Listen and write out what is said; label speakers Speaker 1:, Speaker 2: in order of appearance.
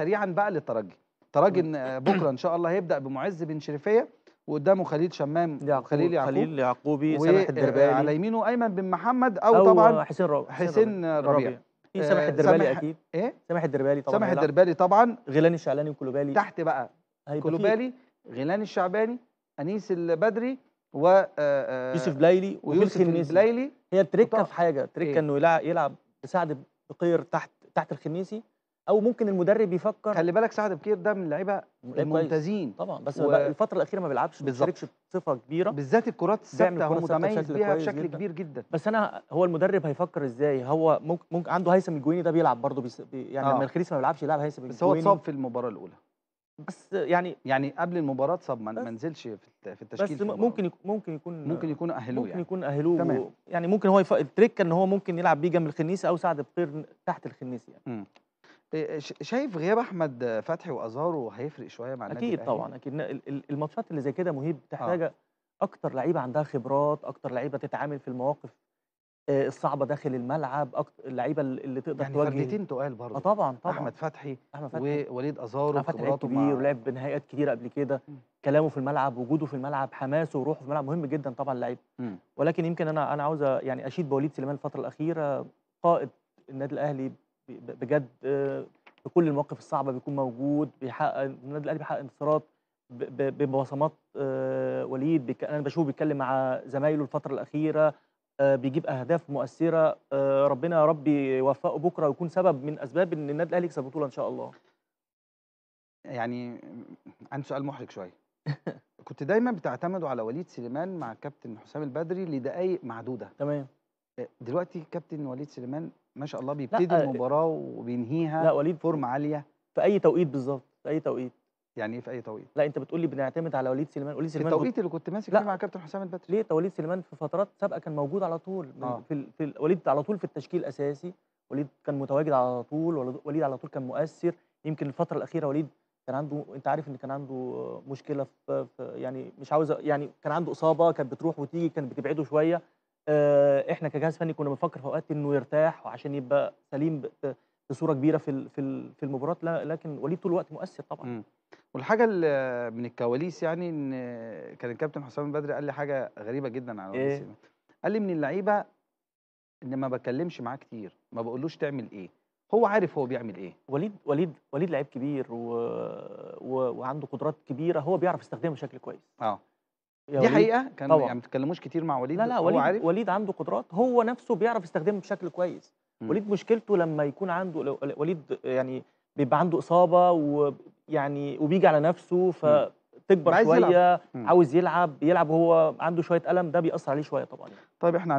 Speaker 1: سريعا بقى للترجي الترجي آه، بكره ان شاء الله هيبدا بمعز بن شريفيه وقدامه خليل شمام يعقوب خليل يعقوب خليل يعقوبي سامح الدربالي آه، على يمينه ايمن بن محمد او, أو طبعا حسين ربيع حسين ربيع, ربيع. في إيه، سامح آه، الدربالي اكيد ايه سامح الدربالي طبعا سامح الدربالي طبعا غيلاني الشعلاني وكلوبالي تحت بقى كلوبالي غيلاني الشعباني انيس البدري و يوسف بليلي ويوسف بليلي هي التركه في حاجه
Speaker 2: التركه إيه. انه يلعب يلعب بسعد بقير تحت تحت الخميسي او ممكن المدرب
Speaker 1: يفكر خلي بالك سعد بكير ده من اللعيبه الممتازين طبعا بس و... الفتره الاخيره ما بيلعبش ما بصفه كبيره بالذات الكرات الثابته هو متميز بيها بشكل جداً. كبير جدا
Speaker 2: بس انا هو المدرب هيفكر ازاي هو ممكن, ممكن عنده هيثم الجويني ده بيلعب برضه بيس... بي... يعني آه. لما الخريس ما بيلعبش يلعب هيثم الجويني بس هو اتصاب في
Speaker 1: المباراه الاولى بس يعني يعني قبل المباراه اتصاب ما نزلش في التشكيل بس ممكن
Speaker 2: يكون ممكن يكون ممكن يكون اهلوه ممكن يعني. يكون اهلوه يعني. تمام. يعني ممكن هو يف... التريكه ان هو ممكن يلعب بيه جنب الخنيسي او سعد بخير تحت الخنيسي يعني م. آه، شايف غياب احمد فتحي وازارو هيفرق شويه مع النادي اكيد طبعا اكيد الماتشات اللي زي كده مهيب بتحتاج آه. اكتر لعيبه عندها خبرات اكتر لعيبه تتعامل في المواقف آه، الصعبه داخل الملعب اكتر اللعيبه اللي تقدر يعني تواجه فرديتين تقال برضه آه طبعا طبعا احمد فتحي احمد فتحي ووليد ازارو احمد فتحي كبير ولعب بنهائيات كتير قبل كده كلامه في الملعب وجوده في الملعب حماسه وروحه في الملعب مهم جدا طبعا اللعيب ولكن يمكن انا انا عاوز يعني اشيد بوليد سليمان الفتره الاخيره قائد النادي الاهلي بجد في آه، كل المواقف الصعبه بيكون موجود بيحقق النادي الاهلي بيحقق انتصارات ببصمات آه، وليد انا بشوفه بيتكلم مع زمايله الفتره الاخيره آه، بيجيب اهداف مؤثره ربنا يا رب يوفقه بكره ويكون سبب من اسباب ان النادي الاهلي يكسب بطوله ان شاء الله
Speaker 1: يعني عندي سؤال محرج شويه كنت دايما بتعتمدوا على وليد سليمان مع كابتن حسام البدري لدقائق معدوده تمام دلوقتي كابتن وليد سليمان ما شاء الله بيبتدي آه، المباراه وبينهيها لا وليد فورم عاليه في اي توقيت بالظبط في اي توقيت يعني ايه في اي توقيت؟ لا انت بتقول لي بنعتمد على وليد سليمان، وليد سليمان التوقيت
Speaker 2: اللي كنت ماسك فيه مع كابتن حسام البدري ليه؟ وليد سليمان في فترات سابقه كان موجود على طول آه. في, ال... في ال... وليد على طول في التشكيل الاساسي، وليد كان متواجد على طول، وليد على طول كان مؤثر، يمكن الفتره الاخيره وليد كان عنده انت عارف ان كان عنده مشكله في, في يعني مش عاوز يعني كان عنده اصابه كانت بتروح وتيجي كانت بتبعده شويه آه، إحنا كجهاز فني كنا بنفكر في أوقات إنه يرتاح وعشان يبقى سليم بصورة كبيرة في في في المباراة لكن
Speaker 1: وليد طول الوقت مؤثر طبعا مم. والحاجه اللي من الكواليس يعني ان كان الكابتن حسام بدري قال لي حاجه غريبه جدا على إيه؟ قال لي من اللعيبه ان ما بكلمش معاه كتير ما بقولوش تعمل ايه هو عارف هو بيعمل ايه وليد وليد وليد
Speaker 2: لعيب كبير و... و... وعنده قدرات كبيرة هو بيعرف يستخدمها بشكل كويس اه دي حقيقه كان طبعا. يعني ما بتتكلموش كتير مع وليد لا لا وليد, عارف. وليد عنده قدرات هو نفسه بيعرف يستخدمها بشكل كويس م. وليد مشكلته لما يكون عنده وليد يعني بيبقى عنده اصابه ويعني وبيجي على نفسه فتكبر شويه يلعب. عاوز يلعب يلعب وهو عنده شويه الم ده بيأثر عليه شويه طبعا طيب احنا